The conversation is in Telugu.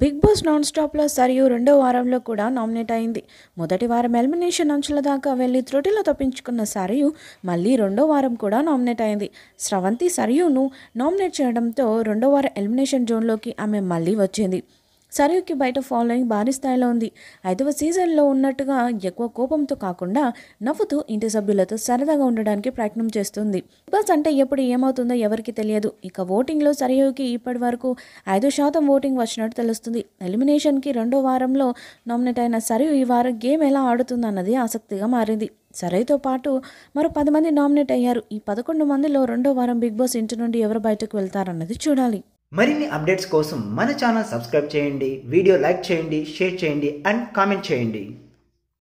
బిగ్ బాస్ నాన్ స్టాప్లో సరియు రెండో వారంలో కూడా నామినేట్ అయింది మొదటి వారం ఎలిమినేషన్ అంచుల దాకా వెళ్ళి త్రుటిలో తప్పించుకున్న సరియు మళ్ళీ రెండో వారం కూడా నామినేట్ అయింది స్రవంతి సరియును నామినేట్ చేయడంతో రెండో వారం ఎలిమినేషన్ జోన్లోకి ఆమె మళ్ళీ వచ్చింది సరయుకి బయట ఫాలోయింగ్ భారీ స్థాయిలో ఉంది ఐదవ సీజన్లో ఉన్నట్టుగా ఎక్కువ కోపంతో కాకుండా నవ్వుతూ ఇంటి సభ్యులతో సరదాగా ఉండడానికి ప్రయత్నం చేస్తుంది బస్ అంటే ఎప్పుడు ఏమవుతుందో ఎవరికి తెలియదు ఇక ఓటింగ్లో సరయుకి ఇప్పటి వరకు ఐదు శాతం ఓటింగ్ వచ్చినట్టు తెలుస్తుంది ఎలిమినేషన్కి రెండో వారంలో నామినేట్ అయిన సరయు ఈ వారం గేమ్ ఎలా ఆడుతుందన్నది ఆసక్తిగా మారింది సరైతో పాటు మరో పది మంది నామినేట్ అయ్యారు ఈ పదకొండు మందిలో రెండో వారం బిగ్ బాస్ ఇంటి నుండి ఎవరు బయటకు వెళ్తారన్నది చూడాలి మరిన్ని అప్డేట్స్ కోసం మన ఛానల్ సబ్స్క్రైబ్ చేయండి వీడియో లైక్ చేయండి షేర్ చేయండి అండ్ కామెంట్ చేయండి